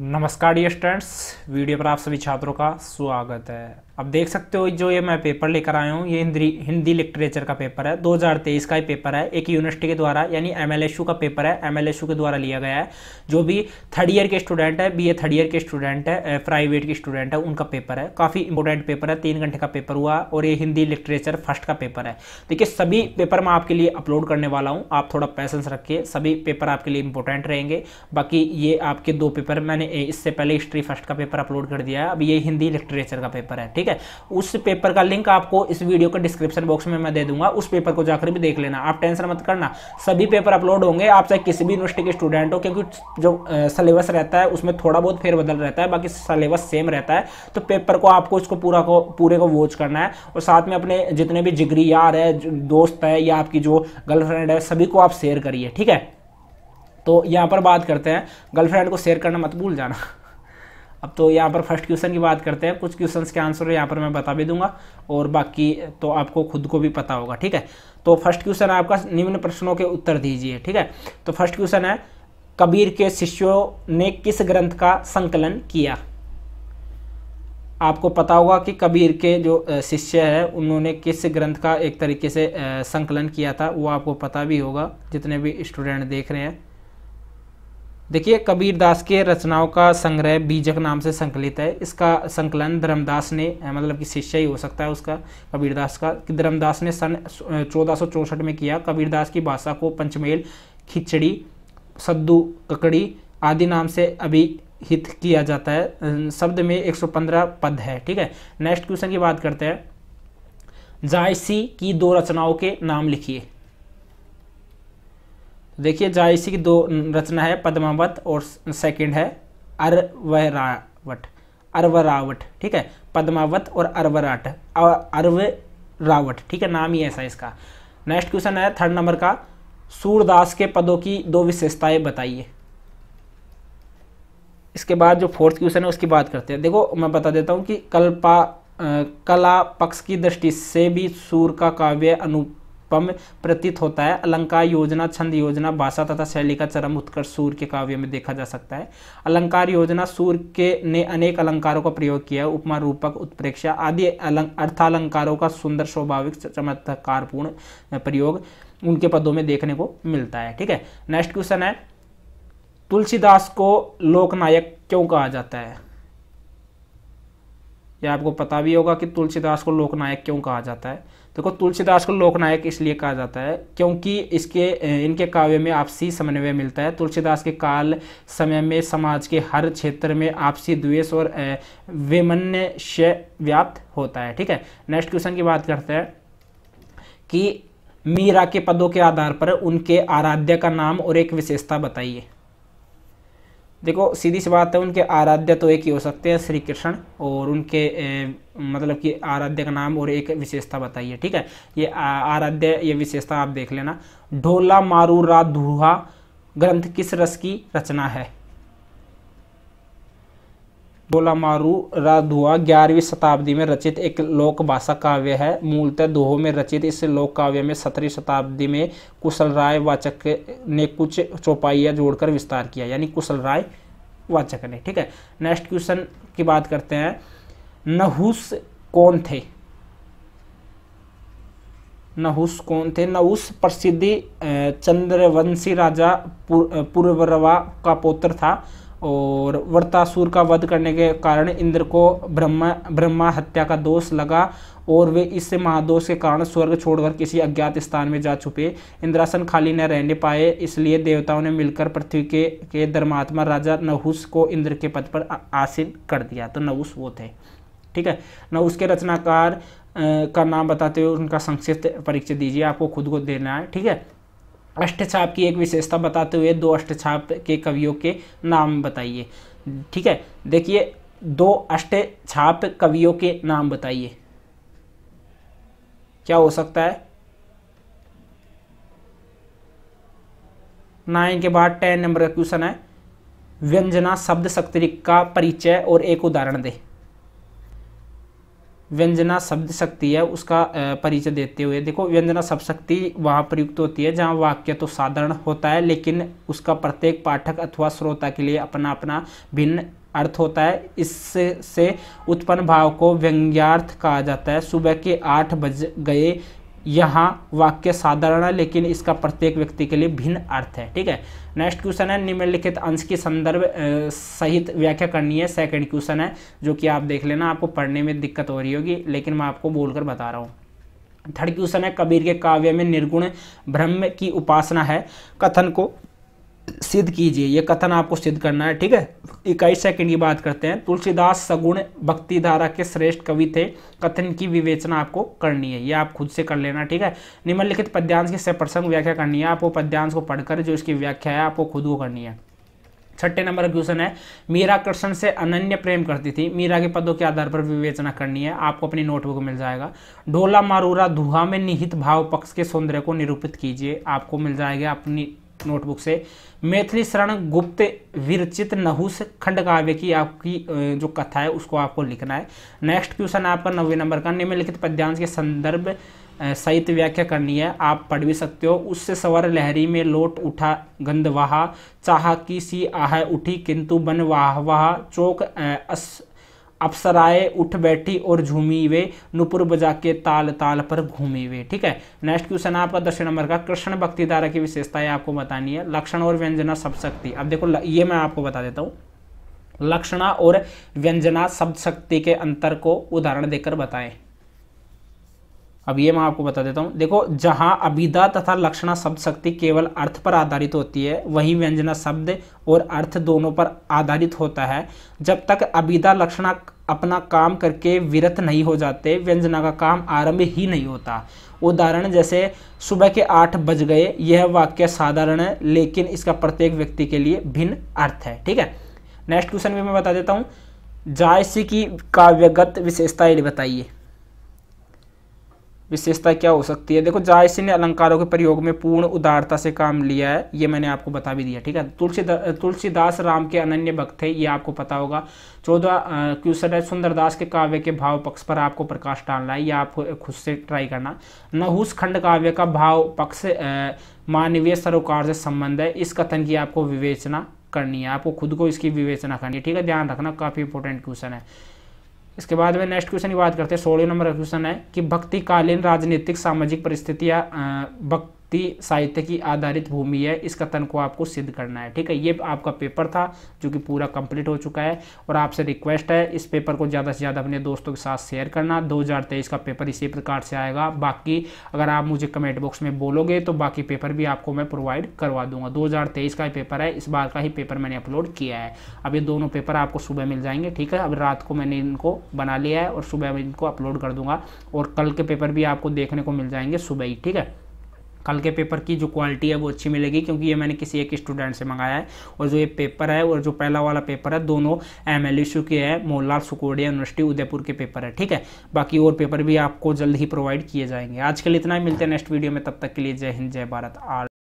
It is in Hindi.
नमस्कार डियर स्टूडेंट्स वीडियो पर आप सभी छात्रों का स्वागत है अब देख सकते हो जो ये मैं पेपर लेकर आया हूँ ये हिंदी हिंदी लिटरेचर का पेपर है 2023 का ही पेपर है एक यूनिवर्सिटी के द्वारा यानी एम का पेपर है एम के द्वारा लिया गया है जो भी थर्ड ईयर के स्टूडेंट है ए थर्ड ईयर के स्टूडेंट है प्राइवेट के स्टूडेंट है उनका पेपर है काफ़ी इंपॉर्टेंट पेपर है तीन घंटे का पेपर हुआ और ये हिंदी लिटरेचर फर्स्ट का पेपर है देखिए सभी पेपर मैं आपके लिए अपलोड करने वाला हूँ आप थोड़ा पैसेंस रखिए सभी पेपर आपके लिए इंपॉर्टेंट रहेंगे बाकी ये आपके दो पेपर मैंने मैंने इससे पहले हिस्ट्री फर्स्ट का पेपर अपलोड कर दिया है अब ये हिंदी लिटरेचर का पेपर है ठीक है उस पेपर का लिंक आपको इस वीडियो के डिस्क्रिप्शन बॉक्स में मैं दे दूंगा उस पेपर को जाकर भी देख लेना आप टेंशन मत करना सभी पेपर अपलोड होंगे आप चाहे किसी भी यूनिवर्सिटी के स्टूडेंट हो क्योंकि जो सिलेबस रहता है उसमें थोड़ा बहुत फेरबदल रहता है बाकी सलेबस सेम रहता है तो पेपर को आपको इसको पूरा को पूरे को वॉच करना है और साथ में अपने जितने भी जिगरी यार है दोस्त है या आपकी जो गर्लफ्रेंड है सभी को आप शेयर करिए ठीक है तो यहाँ पर बात करते हैं गर्लफ्रेंड को शेयर करना मत भूल जाना अब तो यहाँ पर फर्स्ट क्वेश्चन की बात करते हैं कुछ क्वेश्चन के आंसर यहाँ पर मैं बता भी दूंगा और बाकी तो आपको खुद को भी पता होगा ठीक है तो फर्स्ट क्वेश्चन आपका निम्न प्रश्नों के उत्तर दीजिए ठीक है तो फर्स्ट क्वेश्चन है कबीर के शिष्यों ने किस ग्रंथ का संकलन किया आपको पता होगा कि कबीर के जो शिष्य है उन्होंने किस ग्रंथ का एक तरीके से संकलन किया था वो आपको पता भी होगा जितने भी स्टूडेंट देख रहे हैं देखिए कबीर दास के रचनाओं का संग्रह बीजक नाम से संकलित है इसका संकलन धर्मदास ने मतलब कि शिष्य ही हो सकता है उसका कबीरदास का कि धर्मदास ने सन चौदह में किया कबीरदास की भाषा को पंचमेल खिचड़ी सद्दू ककड़ी आदि नाम से अभी हित किया जाता है शब्द में 115 पद है ठीक है नेक्स्ट क्वेश्चन की बात करते हैं जायसी की दो रचनाओं के नाम लिखिए देखिए जायसी की दो रचना है पद्मावत और सेकंड है अरवरावट अरवरावट ठीक है पद्मावत और अरवराट अरव रावट ठीक है नाम ही ऐसा है इसका नेक्स्ट क्वेश्चन है थर्ड नंबर का सूरदास के पदों की दो विशेषताएं बताइए इसके बाद जो फोर्थ क्वेश्चन है उसकी बात करते हैं देखो मैं बता देता हूँ कि कल्पा कला पक्ष की दृष्टि से भी सूर का काव्य अनु पम प्रतीत होता है अलंकार योजना छंद योजना भाषा तथा शैली का चरम उत्कर्ष सूर्य के काव्य में देखा जा सकता है अलंकार योजना सूर्य के ने अनेक अलंकारों का प्रयोग किया है उपमा रूपक उत्प्रेक्षा आदि अर्थालंकारों का सुंदर स्वाभाविक चमत्कारपूर्ण प्रयोग उनके पदों में देखने को मिलता है ठीक है नेक्स्ट क्वेश्चन है तुलसीदास को लोकनायक क्यों कहा जाता है यह आपको पता भी होगा कि तुलसीदास को लोकनायक क्यों कहा जाता है देखो तुलसीदास को लोकनायक इसलिए कहा जाता है क्योंकि इसके इनके काव्य में आपसी समन्वय मिलता है तुलसीदास के काल समय में समाज के हर क्षेत्र में आपसी द्वेष और विमन्य व्याप्त होता है ठीक है नेक्स्ट क्वेश्चन की बात करते हैं कि मीरा के पदों के आधार पर उनके आराध्य का नाम और एक विशेषता बताइए देखो सीधी सी बात है उनके आराध्य तो एक ही हो सकते हैं श्री कृष्ण और उनके ए, मतलब कि आराध्य का नाम और एक विशेषता बताइए ठीक है ये आराध्य ये विशेषता आप देख लेना ढोला मारू रा दुहा ग्रंथ किस रस की रचना है डोलामारू राधुआ ग्यारहवीं शताब्दी में रचित एक लोक भाषा काव्य है मूलतः दोहो में रचित इस लोक काव्य में सत्रहवीं शताब्दी में कुशल राय वाचक ने कुछ चौपाइया जोड़कर विस्तार किया यानी कुशल राय वाचक ने ठीक है नेक्स्ट क्वेश्चन की बात करते हैं नहुस कौन थे नहुस कौन थे नहुस प्रसिद्धि चंद्रवंशी राजा पूर्वरवा का पोत्र था और वर्तासुर का वध करने के कारण इंद्र को ब्रह्मा ब्रह्मा हत्या का दोष लगा और वे इससे महादोष के कारण स्वर्ग छोड़कर किसी अज्ञात स्थान में जा छुपे इंद्रासन खाली न रहने पाए इसलिए देवताओं ने मिलकर पृथ्वी के के धर्मात्मा राजा नहुस को इंद्र के पद पर आसीन कर दिया तो नहुस वो थे ठीक है नहुस के रचनाकार का नाम बताते हुए उनका संक्षिप्त परिचय दीजिए आपको खुद को देना है ठीक है अष्टछाप की एक विशेषता बताते हुए दो अष्टछाप के कवियों के नाम बताइए ठीक है देखिए दो अष्टछाप कवियों के नाम बताइए क्या हो सकता है नाइन के बाद टेन नंबर का क्वेश्चन है व्यंजना शब्द शक्ति का परिचय और एक उदाहरण दे व्यंजना शब्द शक्ति है उसका परिचय देते हुए देखो व्यंजना शब्द शक्ति वहाँ प्रयुक्त होती है जहाँ वाक्य तो साधारण होता है लेकिन उसका प्रत्येक पाठक अथवा श्रोता के लिए अपना अपना भिन्न अर्थ होता है इससे उत्पन्न भाव को व्यंग्यार्थ कहा जाता है सुबह के आठ बज गए यहाँ वाक्य साधारण है लेकिन इसका प्रत्येक व्यक्ति के लिए भिन्न अर्थ है ठीक है नेक्स्ट क्वेश्चन है निम्नलिखित अंश की संदर्भ सहित व्याख्या करनी है सेकंड क्वेश्चन है जो कि आप देख लेना आपको पढ़ने में दिक्कत हो रही होगी लेकिन मैं आपको बोलकर बता रहा हूँ थर्ड क्वेश्चन है कबीर के काव्य में निर्गुण ब्रह्म की उपासना है कथन को सिद्ध कीजिए ये कथन आपको सिद्ध करना है ठीक है इक्कीस सेकंड की बात करते हैं तुलसीदास सगुण भक्ति धारा के श्रेष्ठ कवि थे कथन की विवेचना आपको करनी है ये आप खुद से कर लेना ठीक है निम्नलिखित पद्यांश की प्रसंग व्याख्या करनी है आपको पद्यांश को पढ़कर जो इसकी व्याख्या है आपको खुद को करनी है छठे नंबर का क्वेश्चन है मीरा कृष्ण से अनन्य प्रेम करती थी मीरा के पदों के आधार पर विवेचना करनी है आपको अपनी नोटबुक मिल जाएगा ढोला मारूरा धुआ में निहित भाव पक्ष के सौंदर्य को निरूपित कीजिए आपको मिल जाएगा अपनी नोटबुक से मैथिली शरण गुप्त विरचित नहुस खंड काव्य की आपकी जो कथा है उसको आपको लिखना है नेक्स्ट क्वेश्चन आपका नब्बे नंबर का निम्नलिखित पद्यांश के संदर्भ सहित व्याख्या करनी है आप पढ़ भी सकते हो उससे सवर लहरी में लोट उठा गंधवाहा चाह की सी आह उठी किंतु बन वाह वाह चौक अप्सराए उठ बैठी और झूमी वे नुपुर बजा के ताल ताल पर घूमी वे ठीक है नेक्स्ट क्वेश्चन आपका दसवें नंबर का कृष्ण भक्ति धारा की विशेषताएं आपको बतानी है लक्षण और व्यंजना सब शक्ति अब देखो ये मैं आपको बता देता हूँ लक्षणा और व्यंजना शब्द शक्ति के अंतर को उदाहरण देकर बताएं अब ये मैं आपको बता देता हूँ देखो जहाँ अभिधा तथा लक्षणा शब्द शक्ति केवल अर्थ पर आधारित होती है वहीं व्यंजना शब्द और अर्थ दोनों पर आधारित होता है जब तक अभिधा लक्षणा अपना काम करके विरत नहीं हो जाते व्यंजना का काम आरंभ ही नहीं होता उदाहरण जैसे सुबह के आठ बज गए यह वाक्य साधारण है लेकिन इसका प्रत्येक व्यक्ति के लिए भिन्न अर्थ है ठीक है नेक्स्ट क्वेश्चन भी मैं बता देता हूँ जायसी की काव्यगत विशेषताएँ बताइए विशेषता क्या हो सकती है देखो जायसी ने अलंकारों के प्रयोग में पूर्ण उदारता से काम लिया है ये मैंने आपको बता भी दिया ठीक है तुलसीदा तुलसीदास राम के अनन्य भक्त थे ये आपको पता होगा चौदह क्वेश्चन है सुंदरदास के काव्य के भाव पक्ष पर आपको प्रकाश डालना है ये आप खुद से ट्राई करना नहुस खंड काव्य का भाव पक्ष मानवीय सरोकार से संबंध है इस कथन की आपको विवेचना करनी है आपको खुद को इसकी विवेचना करनी है ठीक है ध्यान रखना काफ़ी इंपॉर्टेंट क्वेश्चन है इसके बाद में नेक्स्ट क्वेश्चन की बात करते हैं सोलह नंबर क्वेश्चन है कि भक्तिकालीन राजनीतिक सामाजिक परिस्थितियाँ भक्त ती साहित्य की आधारित भूमि है इस कथन को आपको सिद्ध करना है ठीक है ये आपका पेपर था जो कि पूरा कंप्लीट हो चुका है और आपसे रिक्वेस्ट है इस पेपर को ज़्यादा से ज़्यादा अपने दोस्तों के साथ शेयर करना 2023 का पेपर इसी प्रकार से आएगा बाकी अगर आप मुझे कमेंट बॉक्स में बोलोगे तो बाकी पेपर भी आपको मैं प्रोवाइड करवा दूंगा दो का ही पेपर है इस बार का ही पेपर मैंने अपलोड किया है अब ये दोनों पेपर आपको सुबह मिल जाएंगे ठीक है अब रात को मैंने इनको बना लिया है और सुबह मैं इनको अपलोड कर दूंगा और कल के पेपर भी आपको देखने को मिल जाएंगे सुबह ही ठीक है कल के पेपर की जो क्वालिटी है वो अच्छी मिलेगी क्योंकि ये मैंने किसी एक स्टूडेंट से मंगाया है और जो ये पेपर है और जो पहला वाला पेपर है दोनों एम एल के है मोहनलाल सुकोडिया यूनिवर्सिटी उदयपुर के पेपर है ठीक है बाकी और पेपर भी आपको जल्द ही प्रोवाइड किए जाएंगे आज के लिए इतना ही मिलते हैं नेक्स्ट वीडियो में तब तक के लिए जय हिंद जय भारत आर